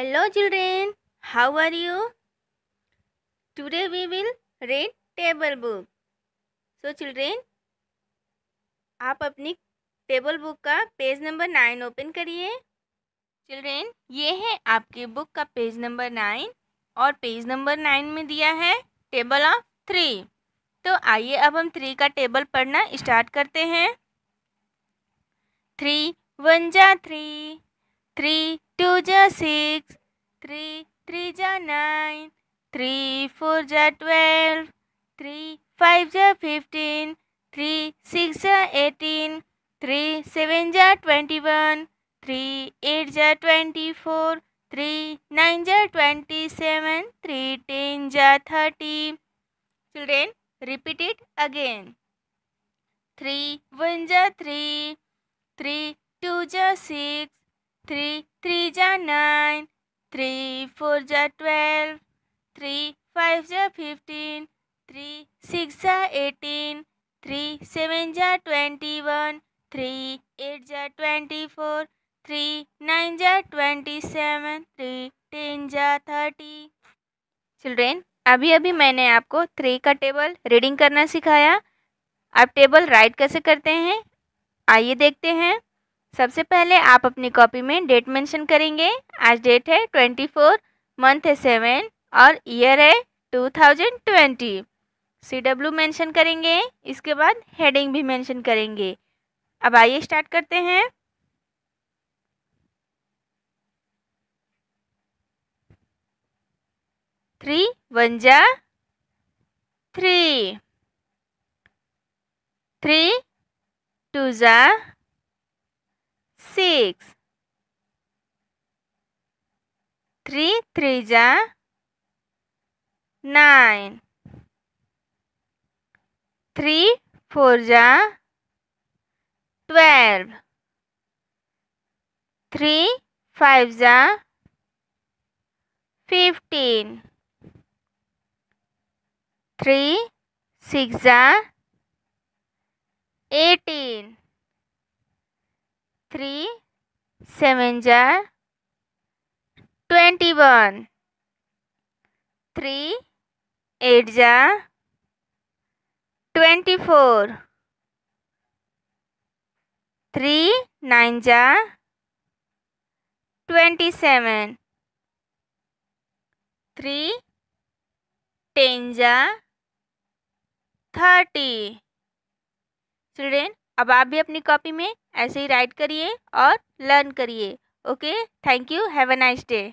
Hello children how are you Today we will read table book so children आप अपनी table book का page number nine open करिए children ये है आपकी बुक का पेज नंबर नाइन और पेज नंबर नाइन में दिया है टेबल ऑफ थ्री तो आइए अब हम थ्री का टेबल पढ़ना स्टार्ट करते हैं थ्री वन जा थ्री थ्री टू जा six Three threes are nine. Three fours are twelve. Three fives are fifteen. Three sixes are eighteen. Three sevens are twenty-one. Three eights are twenty-four. Three nines are twenty-seven. Three tens are thirty. Children, repeat it again. Three ones are three. Three twos are six. Three threes are nine. Three four जा twelve three five जा fifteen three six जा eighteen three seven जा twenty one three eight जा twenty four three nine जा twenty seven three ten जा thirty children अभी अभी मैंने आपको थ्री का टेबल रीडिंग करना सिखाया आप टेबल राइट कैसे करते हैं आइए देखते हैं सबसे पहले आप अपनी कॉपी में डेट मेंशन करेंगे आज डेट है ट्वेंटी फोर मंथ है सेवन और ईयर है two thousand twenty C W mention करेंगे इसके बाद हेडिंग भी मेंशन करेंगे अब आइए स्टार्ट करते हैं थ्री वन जा थ्री थ्री टू जा six. Three three ja nine. Three four ja twelve. Three five ja fifteen. Three six ja eighteen. Three seven जा ट्वेंटी वन थ्री एट जा ट्वेंटी फोर थ्री नाइन जा twenty seven three ten जा thirty children अब आप भी अपनी copy में ऐसे ही राइट करिए और लर्न करिए okay thank you have a nice day